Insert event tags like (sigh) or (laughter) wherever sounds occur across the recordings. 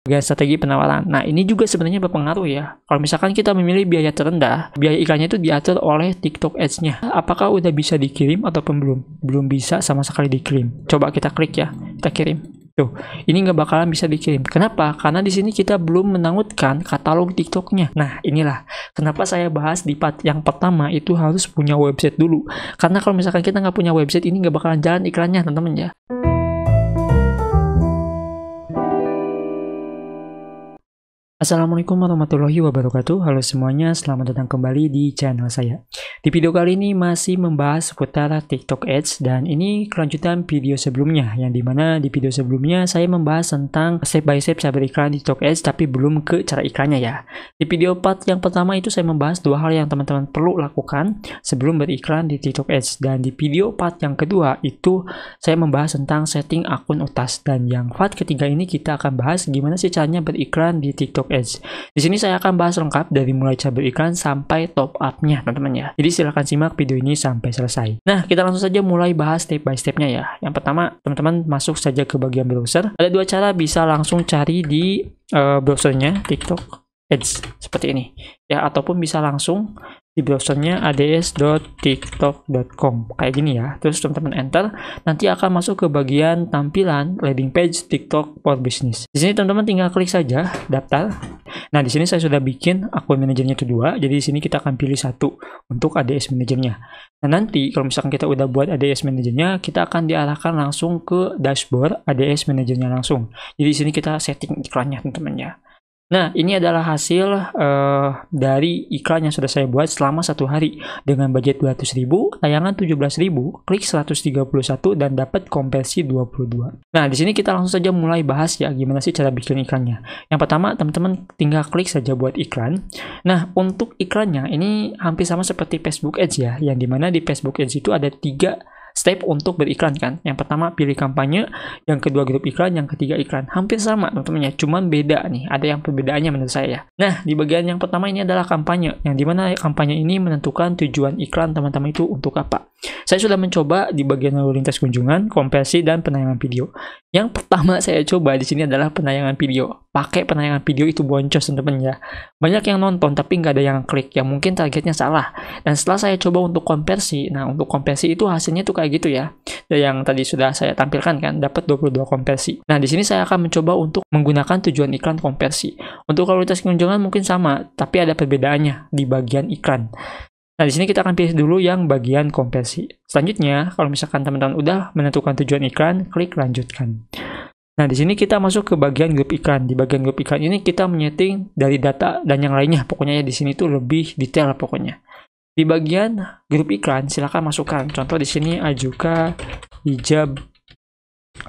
sebagai strategi penawaran. Nah, ini juga sebenarnya berpengaruh ya. Kalau misalkan kita memilih biaya terendah, biaya iklannya itu diatur oleh TikTok Ads-nya. Apakah udah bisa dikirim ataupun belum? Belum bisa sama sekali dikirim. Coba kita klik ya, kita kirim. Tuh, ini nggak bakalan bisa dikirim. Kenapa? Karena di sini kita belum menangutkan katalog TikTok-nya. Nah, inilah kenapa saya bahas di part yang pertama itu harus punya website dulu. Karena kalau misalkan kita nggak punya website, ini nggak bakalan jalan iklannya, teman-teman ya. Assalamualaikum warahmatullahi wabarakatuh. Halo semuanya, selamat datang kembali di channel saya. Di video kali ini masih membahas seputar TikTok Ads dan ini kelanjutan video sebelumnya yang dimana di video sebelumnya saya membahas tentang step by step cara beriklan di TikTok Ads tapi belum ke cara iklannya ya. Di video part yang pertama itu saya membahas dua hal yang teman-teman perlu lakukan sebelum beriklan di TikTok Ads dan di video part yang kedua itu saya membahas tentang setting akun utas dan yang part ketiga ini kita akan bahas gimana sih caranya beriklan di TikTok Ads. Di sini saya akan bahas lengkap dari mulai cara beriklan sampai top up-nya teman-teman ya. Jadi jadi silahkan simak video ini sampai selesai. Nah, kita langsung saja mulai bahas step by stepnya ya. Yang pertama, teman-teman masuk saja ke bagian browser. Ada dua cara bisa langsung cari di uh, browsernya TikTok Ads seperti ini ya ataupun bisa langsung di browsernya ads.tiktok.com kayak gini ya terus teman-teman enter nanti akan masuk ke bagian tampilan landing page TikTok for business di sini teman-teman tinggal klik saja daftar nah di sini saya sudah bikin akun manajernya kedua jadi di sini kita akan pilih satu untuk ADS manajernya nah nanti kalau misalkan kita udah buat ADS manajernya kita akan diarahkan langsung ke dashboard ADS manajernya langsung jadi di sini kita setting iklannya teman-teman ya Nah, ini adalah hasil uh, dari iklan yang sudah saya buat selama satu hari. Dengan budget 200.000, tayangan 17.000, klik 131, dan dapat konversi 22. Nah, di sini kita langsung saja mulai bahas ya gimana sih cara bikin iklannya. Yang pertama, teman-teman tinggal klik saja buat iklan. Nah, untuk iklannya, ini hampir sama seperti Facebook Ads ya, yang dimana di Facebook Ads itu ada tiga step untuk beriklan kan. Yang pertama pilih kampanye, yang kedua grup iklan, yang ketiga iklan. Hampir sama tentunya, cuman beda nih. Ada yang perbedaannya menurut saya. Ya. Nah, di bagian yang pertama ini adalah kampanye, yang dimana kampanye ini menentukan tujuan iklan teman-teman itu untuk apa. Saya sudah mencoba di bagian lalu lintas kunjungan, konversi, dan penayangan video. Yang pertama (laughs) saya coba di sini adalah penayangan video. Pakai penayangan video itu boncos teman-teman ya. Banyak yang nonton tapi nggak ada yang klik, yang mungkin targetnya salah. Dan setelah saya coba untuk konversi, nah untuk konversi itu hasilnya tuh kayak gitu ya. ya yang tadi sudah saya tampilkan kan dapat 22 konversi. Nah, di sini saya akan mencoba untuk menggunakan tujuan iklan konversi. Untuk kualitas kunjungan mungkin sama, tapi ada perbedaannya di bagian iklan. Nah, di sini kita akan pilih dulu yang bagian konversi. Selanjutnya, kalau misalkan teman-teman udah menentukan tujuan iklan, klik lanjutkan. Nah, di sini kita masuk ke bagian grup iklan. Di bagian grup iklan ini kita menyeting dari data dan yang lainnya. Pokoknya ya di sini tuh lebih detail pokoknya. Di bagian grup iklan, silahkan masukkan. Contoh di sini Ajuka Hijab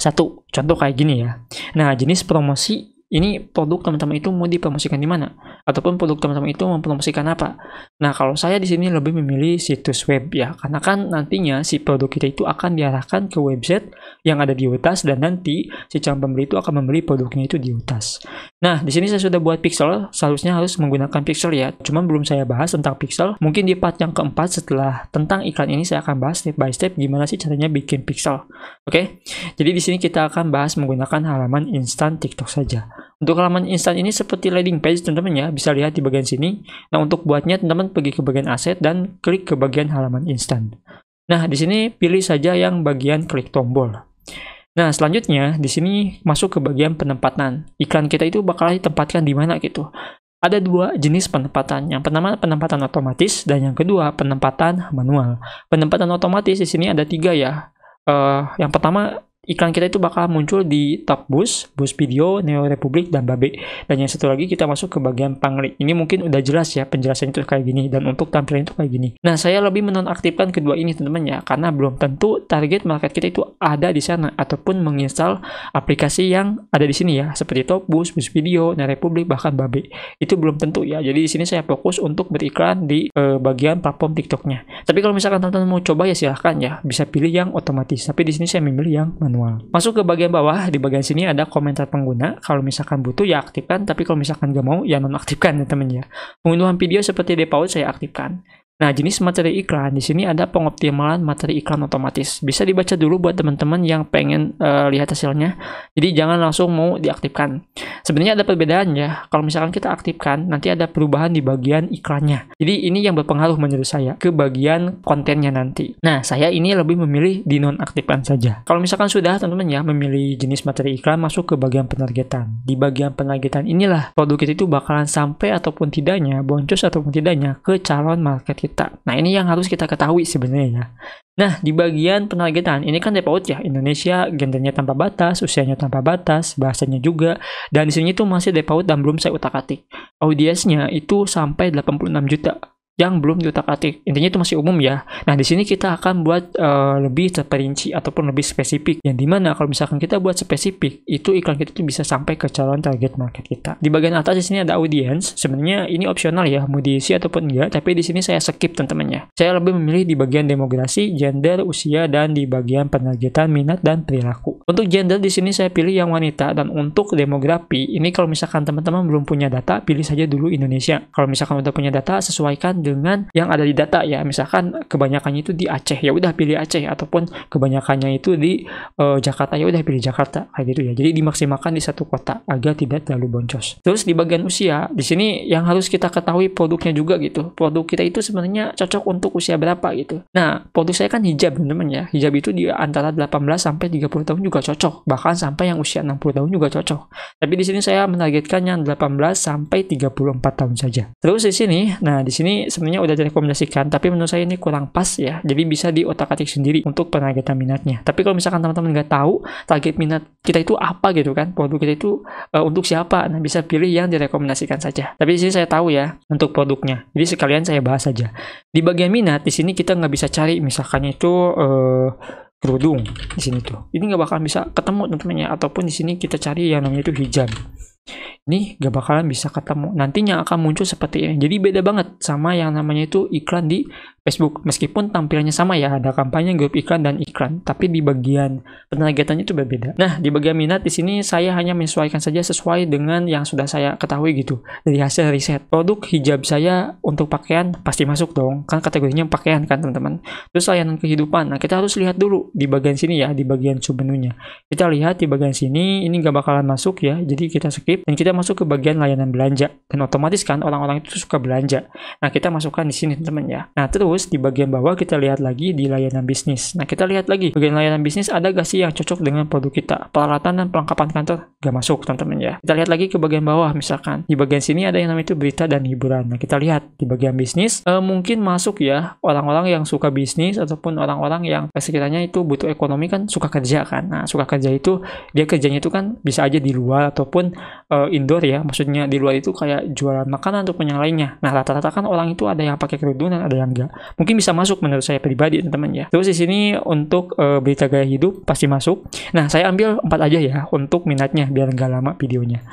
satu contoh kayak gini ya. Nah, jenis promosi ini produk teman-teman itu mau dipromosikan di mana ataupun produk teman-teman itu mempromosikan apa. Nah, kalau saya di sini lebih memilih situs web ya, karena kan nantinya si produk kita itu akan diarahkan ke website yang ada di UTAS dan nanti si calon pembeli itu akan membeli produknya itu di UTAS. Nah, di sini saya sudah buat pixel, seharusnya harus menggunakan pixel ya. Cuman belum saya bahas tentang pixel. Mungkin di part yang keempat setelah tentang iklan ini saya akan bahas step by step gimana sih caranya bikin pixel. Oke. Okay? Jadi di sini kita akan bahas menggunakan halaman instan TikTok saja. Untuk halaman instan ini seperti landing page teman-teman ya, bisa lihat di bagian sini. Nah, untuk buatnya teman-teman pergi ke bagian aset dan klik ke bagian halaman instan. Nah, di sini pilih saja yang bagian klik tombol. Nah, selanjutnya di sini masuk ke bagian penempatan. Iklan kita itu bakal ditempatkan di mana gitu. Ada dua jenis penempatan. Yang pertama penempatan otomatis dan yang kedua penempatan manual. Penempatan otomatis di sini ada tiga ya. Uh, yang pertama iklan kita itu bakal muncul di top bus, bus video, Neo Republic, dan Babe. Dan yang satu lagi kita masuk ke bagian pangli. Ini mungkin udah jelas ya penjelasan itu kayak gini dan untuk tampilan itu kayak gini. Nah saya lebih menonaktifkan kedua ini teman-teman ya karena belum tentu target market kita itu ada di sana ataupun menginstal aplikasi yang ada di sini ya seperti top bus, bus video, Neo Republic, bahkan Babe. Itu belum tentu ya. Jadi di sini saya fokus untuk beriklan di eh, bagian platform TikToknya. Tapi kalau misalkan teman-teman mau coba ya silahkan ya bisa pilih yang otomatis. Tapi di sini saya memilih yang mana manual. Masuk ke bagian bawah, di bagian sini ada komentar pengguna. Kalau misalkan butuh ya aktifkan, tapi kalau misalkan gak mau ya nonaktifkan ya teman ya. Pengunduhan video seperti default saya aktifkan. Nah, jenis materi iklan di sini ada pengoptimalan materi iklan otomatis. Bisa dibaca dulu buat teman-teman yang pengen uh, lihat hasilnya. Jadi jangan langsung mau diaktifkan. Sebenarnya ada perbedaan ya. Kalau misalkan kita aktifkan, nanti ada perubahan di bagian iklannya. Jadi ini yang berpengaruh menurut saya ke bagian kontennya nanti. Nah, saya ini lebih memilih di nonaktifkan saja. Kalau misalkan sudah teman-teman ya memilih jenis materi iklan masuk ke bagian penargetan. Di bagian penargetan inilah produk itu bakalan sampai ataupun tidaknya, boncos ataupun tidaknya ke calon market kita kita. Nah, ini yang harus kita ketahui sebenarnya. Nah, di bagian penargetan, ini kan default ya, Indonesia gendernya tanpa batas, usianya tanpa batas, bahasanya juga, dan di sini itu masih default dan belum saya utak-atik. Audiensnya itu sampai 86 juta yang belum diutak-atik. Intinya itu masih umum ya. Nah, di sini kita akan buat uh, lebih terperinci ataupun lebih spesifik. Yang dimana kalau misalkan kita buat spesifik, itu iklan kita tuh bisa sampai ke calon target market kita. Di bagian atas di sini ada audience. Sebenarnya ini opsional ya, mau diisi ataupun enggak, tapi di sini saya skip teman-teman ya. Saya lebih memilih di bagian demografi, gender, usia, dan di bagian penargetan minat dan perilaku. Untuk gender di sini saya pilih yang wanita dan untuk demografi ini kalau misalkan teman-teman belum punya data, pilih saja dulu Indonesia. Kalau misalkan udah punya data, sesuaikan dengan yang ada di data ya misalkan kebanyakannya itu di Aceh ya udah pilih Aceh ataupun kebanyakannya itu di uh, Jakarta ya udah pilih Jakarta kayak gitu ya jadi dimaksimalkan di satu kota agar tidak terlalu boncos terus di bagian usia di sini yang harus kita ketahui produknya juga gitu produk kita itu sebenarnya cocok untuk usia berapa gitu nah produk saya kan hijab teman-teman ya hijab itu di antara 18 sampai 30 tahun juga cocok bahkan sampai yang usia 60 tahun juga cocok tapi di sini saya menargetkan yang 18 sampai 34 tahun saja terus di sini nah di sini sebenarnya udah direkomendasikan, tapi menurut saya ini kurang pas ya. Jadi bisa diotak-atik sendiri untuk penargetan minatnya. Tapi kalau misalkan teman-teman nggak tahu target minat kita itu apa gitu kan, produk kita itu uh, untuk siapa, nah bisa pilih yang direkomendasikan saja. Tapi di sini saya tahu ya untuk produknya. Jadi sekalian saya bahas saja. Di bagian minat di sini kita nggak bisa cari misalkan itu uh, kerudung di sini tuh. Ini nggak bakal bisa ketemu teman temannya Ataupun di sini kita cari yang namanya itu hijab. Ini gak bakalan bisa ketemu. Nantinya akan muncul seperti ini. Jadi beda banget sama yang namanya itu iklan di Facebook. Meskipun tampilannya sama ya, ada kampanye, grup iklan, dan iklan, tapi di bagian penargetannya itu berbeda. Nah, di bagian minat di sini saya hanya menyesuaikan saja sesuai dengan yang sudah saya ketahui gitu. Dari hasil riset, produk hijab saya untuk pakaian pasti masuk dong, kan kategorinya pakaian kan teman-teman. Terus layanan kehidupan, nah kita harus lihat dulu di bagian sini ya, di bagian submenunya. Kita lihat di bagian sini, ini nggak bakalan masuk ya, jadi kita skip dan kita masuk ke bagian layanan belanja. Dan otomatis kan orang-orang itu suka belanja. Nah, kita masukkan di sini teman-teman ya. Nah, terus Terus di bagian bawah kita lihat lagi di layanan bisnis. Nah kita lihat lagi bagian layanan bisnis ada gak sih yang cocok dengan produk kita. Peralatan dan perlengkapan kantor gak masuk teman-teman ya. Kita lihat lagi ke bagian bawah misalkan. Di bagian sini ada yang namanya itu berita dan hiburan. Nah kita lihat di bagian bisnis eh, mungkin masuk ya orang-orang yang suka bisnis ataupun orang-orang yang sekiranya itu butuh ekonomi kan suka kerja kan. Nah suka kerja itu dia kerjanya itu kan bisa aja di luar ataupun eh, indoor ya. Maksudnya di luar itu kayak jualan makanan ataupun yang lainnya. Nah rata-rata kan orang itu ada yang pakai kerudung dan ada yang enggak mungkin bisa masuk menurut saya pribadi teman-teman ya terus di sini untuk e, berita gaya hidup pasti masuk nah saya ambil empat aja ya untuk minatnya biar nggak lama videonya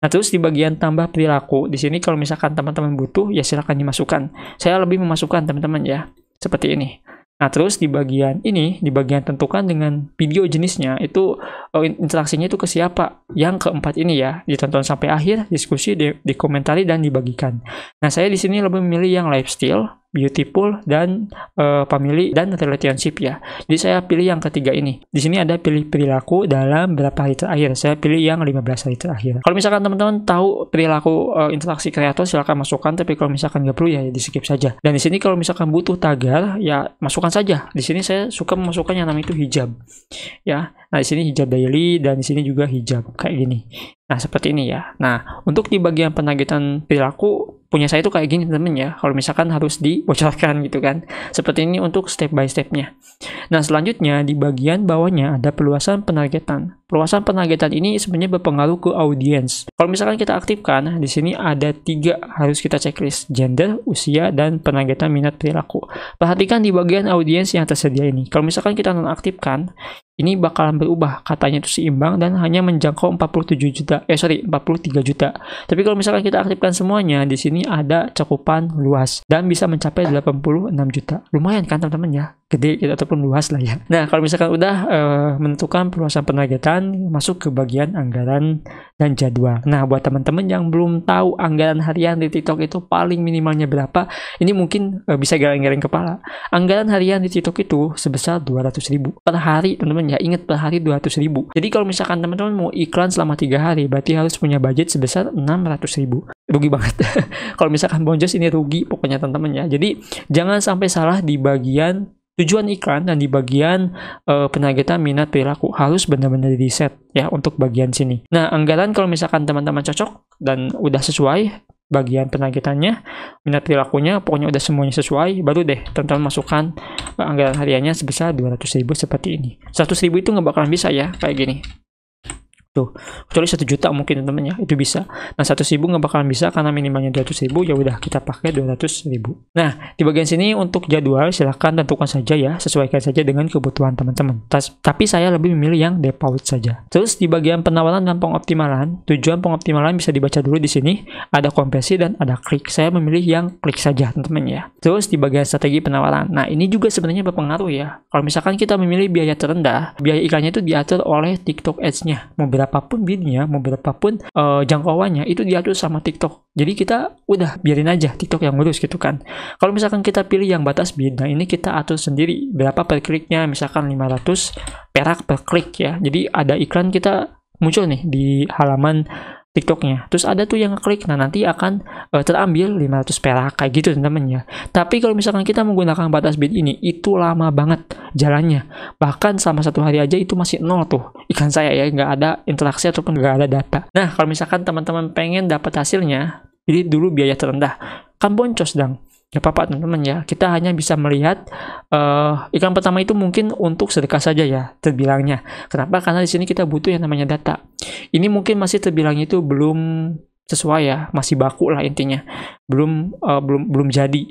Nah, terus di bagian tambah perilaku, di sini kalau misalkan teman-teman butuh, ya silahkan dimasukkan. Saya lebih memasukkan teman-teman ya, seperti ini. Nah, terus di bagian ini, di bagian tentukan dengan video jenisnya, itu eh, interaksinya itu ke siapa? Yang keempat ini ya, ditonton sampai akhir, diskusi, di, dikomentari, dan dibagikan. Nah, saya di sini lebih memilih yang lifestyle, beautiful dan uh, family dan relationship ya. Jadi saya pilih yang ketiga ini. Di sini ada pilih perilaku dalam berapa hari terakhir. Saya pilih yang 15 hari terakhir. Kalau misalkan teman-teman tahu perilaku uh, interaksi kreator silahkan masukkan tapi kalau misalkan nggak perlu ya, ya di skip saja. Dan di sini kalau misalkan butuh tagar ya masukkan saja. Di sini saya suka memasukkan yang namanya itu hijab. Ya. Nah, di sini hijab daily dan di sini juga hijab kayak gini. Nah, seperti ini ya. Nah, untuk di bagian penagihan perilaku punya saya itu kayak gini temen ya. Kalau misalkan harus dibocorkan gitu kan. Seperti ini untuk step by stepnya. Nah, selanjutnya di bagian bawahnya ada perluasan penargetan. Perluasan penargetan ini sebenarnya berpengaruh ke audiens. Kalau misalkan kita aktifkan, di sini ada tiga harus kita checklist. Gender, usia, dan penargetan minat perilaku. Perhatikan di bagian audiens yang tersedia ini. Kalau misalkan kita nonaktifkan, ini bakalan berubah katanya itu seimbang dan hanya menjangkau 47 juta eh sorry 43 juta tapi kalau misalkan kita aktifkan semuanya di sini ada cakupan luas dan bisa mencapai 86 juta lumayan kan teman-teman ya gede gitu, ataupun luas lah ya. Nah kalau misalkan udah uh, menentukan perluasan penargetan masuk ke bagian anggaran dan jadwal. Nah buat teman-teman yang belum tahu anggaran harian di TikTok itu paling minimalnya berapa, ini mungkin uh, bisa garing-garing kepala. Anggaran harian di TikTok itu sebesar 200 ribu per hari teman-teman ya ingat per hari 200 ribu. Jadi kalau misalkan teman-teman mau iklan selama tiga hari berarti harus punya budget sebesar 600 ribu rugi banget. (laughs) kalau misalkan bonjos ini rugi pokoknya teman-teman ya. Jadi jangan sampai salah di bagian Tujuan iklan dan di bagian e, eh, penargetan minat perilaku harus benar-benar di set ya untuk bagian sini. Nah, anggaran kalau misalkan teman-teman cocok dan udah sesuai bagian penargetannya, minat perilakunya, pokoknya udah semuanya sesuai, baru deh teman-teman masukkan eh, anggaran hariannya sebesar 200.000 seperti ini. 100.000 itu nggak bakalan bisa ya kayak gini tuh kecuali satu juta mungkin temennya itu bisa nah satu ribu nggak bakalan bisa karena minimalnya dua ratus ribu ya udah kita pakai dua ratus ribu nah di bagian sini untuk jadwal silahkan tentukan saja ya sesuaikan saja dengan kebutuhan teman-teman tapi saya lebih memilih yang default saja terus di bagian penawaran dan pengoptimalan tujuan pengoptimalan bisa dibaca dulu di sini ada konversi dan ada klik saya memilih yang klik saja teman-teman ya terus di bagian strategi penawaran nah ini juga sebenarnya berpengaruh ya kalau misalkan kita memilih biaya terendah biaya iklannya itu diatur oleh TikTok Ads-nya mobil berapapun bidnya, mau berapapun uh, eh, jangkauannya itu diatur sama TikTok. Jadi kita udah biarin aja TikTok yang ngurus gitu kan. Kalau misalkan kita pilih yang batas bid, nah ini kita atur sendiri berapa per kliknya, misalkan 500 perak per klik ya. Jadi ada iklan kita muncul nih di halaman TikToknya. Terus ada tuh yang ngeklik, nah nanti akan uh, terambil 500 perak kayak gitu teman-teman ya. Tapi kalau misalkan kita menggunakan batas bid ini, itu lama banget jalannya. Bahkan sama satu hari aja itu masih nol tuh. Ikan saya ya, nggak ada interaksi ataupun nggak ada data. Nah kalau misalkan teman-teman pengen dapat hasilnya, jadi dulu biaya terendah. Kan boncos dong Ya apa-apa teman-teman ya kita hanya bisa melihat uh, ikan pertama itu mungkin untuk sedekah saja ya terbilangnya kenapa karena di sini kita butuh yang namanya data ini mungkin masih terbilang itu belum sesuai ya, masih baku lah intinya. Belum uh, belum belum jadi.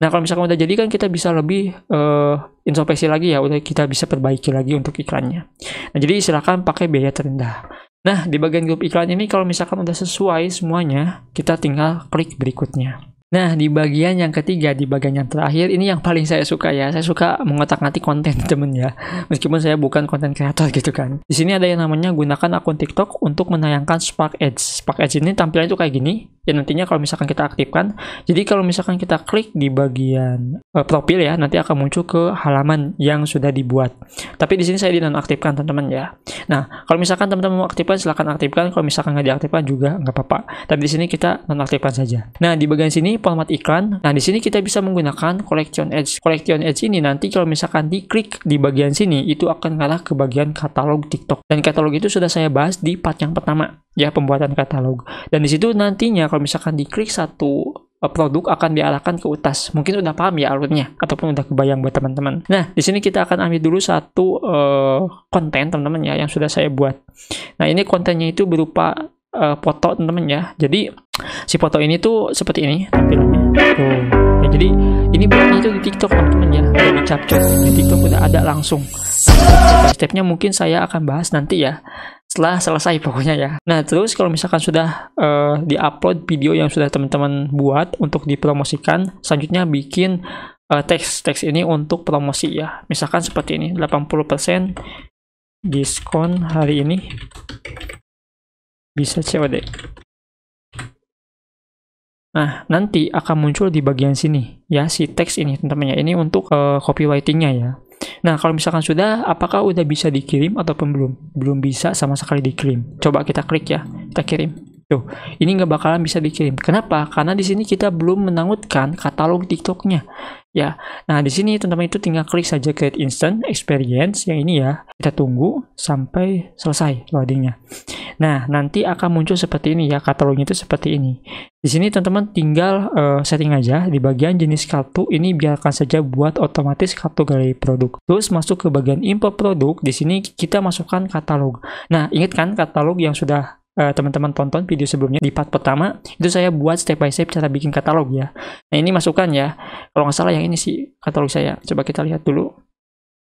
Nah, kalau misalkan udah jadi kan kita bisa lebih uh, introspeksi lagi ya, udah kita bisa perbaiki lagi untuk iklannya. Nah, jadi silahkan pakai biaya terendah. Nah, di bagian grup iklan ini kalau misalkan udah sesuai semuanya, kita tinggal klik berikutnya. Nah, di bagian yang ketiga, di bagian yang terakhir, ini yang paling saya suka ya. Saya suka mengotak-ngatik konten (laughs) temen ya. Meskipun saya bukan konten kreator gitu kan. Di sini ada yang namanya gunakan akun TikTok untuk menayangkan Spark Ads. Spark Ads ini tampilannya tuh kayak gini. Ya nantinya kalau misalkan kita aktifkan, jadi kalau misalkan kita klik di bagian uh, profil ya, nanti akan muncul ke halaman yang sudah dibuat. Tapi di sini saya dinonaktifkan teman-teman ya. Nah, kalau misalkan teman-teman mau aktifkan, silahkan aktifkan. Kalau misalkan nggak diaktifkan juga nggak apa-apa. Tapi di sini kita nonaktifkan saja. Nah, di bagian sini format iklan. Nah, di sini kita bisa menggunakan collection edge. Collection edge ini nanti kalau misalkan diklik di bagian sini, itu akan ngalah ke bagian katalog TikTok. Dan katalog itu sudah saya bahas di part yang pertama, ya pembuatan katalog. Dan di situ nantinya kalau misalkan diklik satu eh, produk akan diarahkan ke utas. Mungkin udah paham ya alurnya ataupun udah kebayang buat teman-teman. Nah, di sini kita akan ambil dulu satu uh, konten teman-teman ya yang sudah saya buat. Nah, ini kontennya itu berupa uh, foto teman-teman ya. Jadi si foto ini tuh seperti ini tampilannya. Tuh. Ya, jadi ini bukan itu di TikTok teman-teman ya. Di Capcut, di TikTok udah ada langsung. stepnya mungkin saya akan bahas nanti ya setelah selesai pokoknya ya. Nah terus kalau misalkan sudah uh, diupload video yang sudah teman-teman buat untuk dipromosikan, selanjutnya bikin uh, eh, teks teks ini untuk promosi ya. Misalkan seperti ini 80% diskon hari ini bisa COD. Nah, nanti akan muncul di bagian sini ya si teks ini teman-teman ya. Ini untuk uh, copywritingnya ya. Nah, kalau misalkan sudah, apakah udah bisa dikirim ataupun belum? Belum bisa sama sekali dikirim. Coba kita klik ya, kita kirim. Tuh, ini nggak bakalan bisa dikirim. Kenapa? Karena di sini kita belum menangutkan katalog TikToknya. Ya, nah di sini teman-teman itu tinggal klik saja create instant experience yang ini ya. Kita tunggu sampai selesai loadingnya. Nah, nanti akan muncul seperti ini ya, katalognya itu seperti ini. Di sini teman-teman tinggal uh, setting aja di bagian jenis kartu ini biarkan saja buat otomatis kartu galeri produk. Terus masuk ke bagian import produk, di sini kita masukkan katalog. Nah, ingat kan katalog yang sudah eh, teman-teman uh, tonton video sebelumnya di part pertama itu saya buat step by step cara bikin katalog ya nah ini masukkan ya kalau nggak salah yang ini sih katalog saya coba kita lihat dulu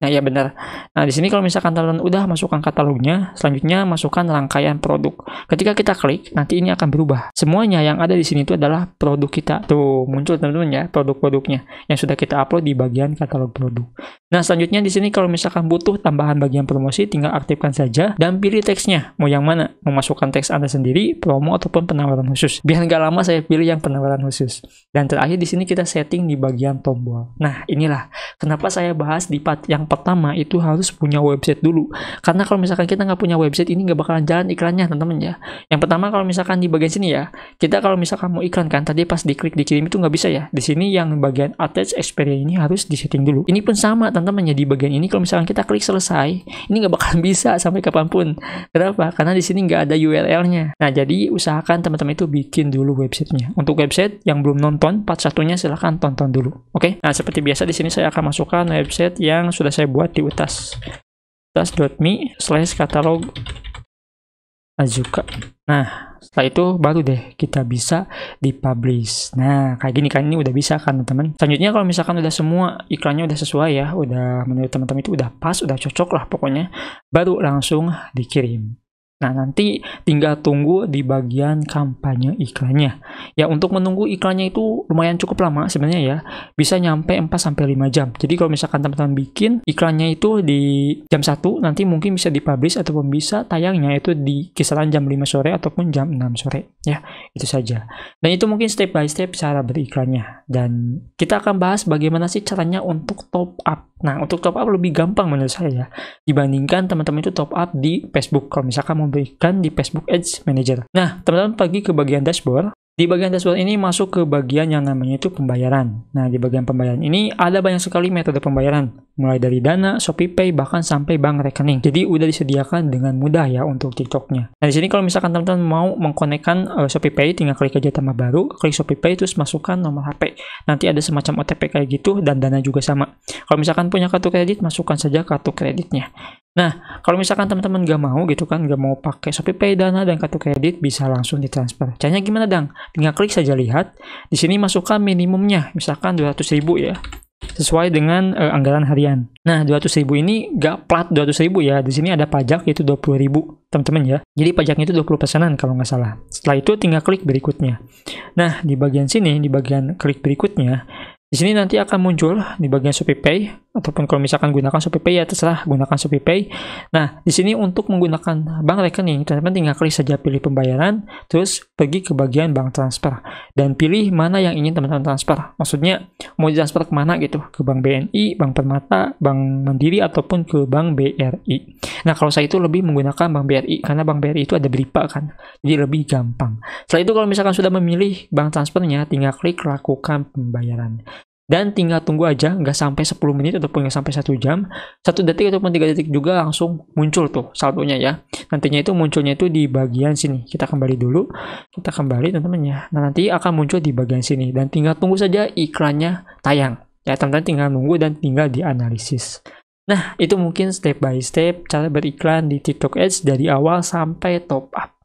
Nah, ya benar. Nah, di sini kalau misalkan teman-teman udah masukkan katalognya, selanjutnya masukkan rangkaian produk. Ketika kita klik, nanti ini akan berubah. Semuanya yang ada di sini itu adalah produk kita. Tuh, muncul teman-teman ya, produk-produknya yang sudah kita upload di bagian katalog produk. Nah, selanjutnya di sini kalau misalkan butuh tambahan bagian promosi, tinggal aktifkan saja dan pilih teksnya. Mau yang mana? Memasukkan teks Anda sendiri, promo ataupun penawaran khusus. Biar nggak lama saya pilih yang penawaran khusus. Dan terakhir di sini kita setting di bagian tombol. Nah, inilah kenapa saya bahas di part yang pertama itu harus punya website dulu. Karena kalau misalkan kita nggak punya website ini nggak bakalan jalan iklannya, teman-teman ya. Yang pertama kalau misalkan di bagian sini ya, kita kalau misalkan mau iklan kan tadi pas diklik dikirim itu nggak bisa ya. Di sini yang bagian attach experience ini harus disetting dulu. Ini pun sama, teman-teman di bagian ini kalau misalkan kita klik selesai ini nggak bakal (laughs) bisa sampai kapanpun kenapa karena di sini nggak ada URL-nya nah jadi usahakan teman-teman itu bikin dulu websitenya untuk website yang belum nonton part satunya silahkan tonton dulu oke okay? nah seperti biasa di sini saya akan masukkan website yang sudah saya buat di utas utas.me slash katalog azuka nah setelah itu baru deh kita bisa dipublish. Nah, kayak gini kan ini udah bisa kan teman-teman. Selanjutnya kalau misalkan udah semua iklannya udah sesuai ya, udah menurut teman-teman itu udah pas, udah cocok lah pokoknya, baru langsung dikirim. Nah, nanti tinggal tunggu di bagian kampanye iklannya. Ya, untuk menunggu iklannya itu lumayan cukup lama sebenarnya ya. Bisa nyampe 4 sampai 5 jam. Jadi kalau misalkan teman-teman bikin iklannya itu di jam 1, nanti mungkin bisa dipublish ataupun bisa tayangnya itu di kisaran jam 5 sore ataupun jam 6 sore. Ya, itu saja. Dan itu mungkin step by step cara beriklannya. Dan kita akan bahas bagaimana sih caranya untuk top up Nah, untuk top up lebih gampang menurut saya ya, dibandingkan teman-teman itu top up di Facebook. Kalau misalkan memberikan di Facebook Ads Manager. Nah, teman-teman pergi ke bagian dashboard. Di bagian dashboard ini masuk ke bagian yang namanya itu pembayaran. Nah, di bagian pembayaran ini ada banyak sekali metode pembayaran mulai dari Dana, shopee pay bahkan sampai bank rekening. Jadi udah disediakan dengan mudah ya untuk TikToknya. Nah di sini kalau misalkan teman-teman mau mengkonekkan uh, eh, pay, tinggal klik aja tambah baru, klik shopee pay, terus masukkan nomor HP. Nanti ada semacam OTP kayak gitu dan Dana juga sama. Kalau misalkan punya kartu kredit, masukkan saja kartu kreditnya. Nah, kalau misalkan teman-teman gak mau gitu kan, gak mau pakai shopee pay Dana, dan kartu kredit, bisa langsung ditransfer. Caranya gimana, Dang? Tinggal klik saja lihat. Di sini masukkan minimumnya, misalkan 200 ribu ya sesuai dengan e, anggaran harian. Nah, 200 ribu ini gak plat 200 ribu ya. Di sini ada pajak yaitu 20 ribu, teman-teman ya. Jadi pajaknya itu 20 persenan kalau nggak salah. Setelah itu tinggal klik berikutnya. Nah, di bagian sini, di bagian klik berikutnya, di sini nanti akan muncul di bagian Shopee ataupun kalau misalkan gunakan Shopee ya terserah gunakan Shopee Nah, di sini untuk menggunakan bank rekening, teman-teman tinggal klik saja pilih pembayaran, terus pergi ke bagian bank transfer dan pilih mana yang ingin teman-teman transfer. Maksudnya mau transfer ke mana gitu, ke bank BNI, bank Permata, bank Mandiri ataupun ke bank BRI. Nah, kalau saya itu lebih menggunakan bank BRI karena bank BRI itu ada berlipat kan, jadi lebih gampang. Setelah itu kalau misalkan sudah memilih bank transfernya, tinggal klik lakukan pembayaran dan tinggal tunggu aja nggak sampai 10 menit ataupun nggak sampai satu jam satu detik ataupun tiga detik juga langsung muncul tuh saldonya ya nantinya itu munculnya itu di bagian sini kita kembali dulu kita kembali teman-teman ya nah nanti akan muncul di bagian sini dan tinggal tunggu saja iklannya tayang ya teman-teman tinggal nunggu dan tinggal dianalisis nah itu mungkin step by step cara beriklan di TikTok Ads dari awal sampai top up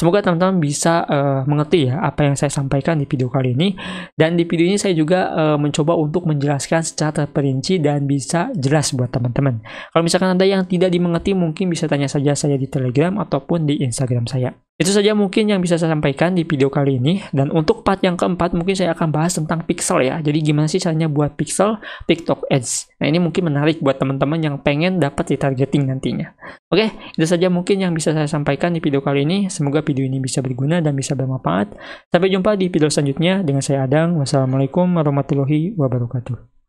Semoga teman-teman bisa uh, mengerti ya apa yang saya sampaikan di video kali ini. Dan di video ini saya juga uh, mencoba untuk menjelaskan secara terperinci dan bisa jelas buat teman-teman. Kalau misalkan ada yang tidak dimengerti mungkin bisa tanya saja saya di Telegram ataupun di Instagram saya. Itu saja mungkin yang bisa saya sampaikan di video kali ini. Dan untuk part yang keempat mungkin saya akan bahas tentang pixel ya. Jadi gimana sih caranya buat pixel TikTok Ads. Nah ini mungkin menarik buat teman-teman yang pengen dapat di targeting nantinya. Oke, itu saja mungkin yang bisa saya sampaikan di video kali ini. Semoga video ini bisa berguna dan bisa bermanfaat. Sampai jumpa di video selanjutnya dengan saya Adang. Wassalamualaikum warahmatullahi wabarakatuh.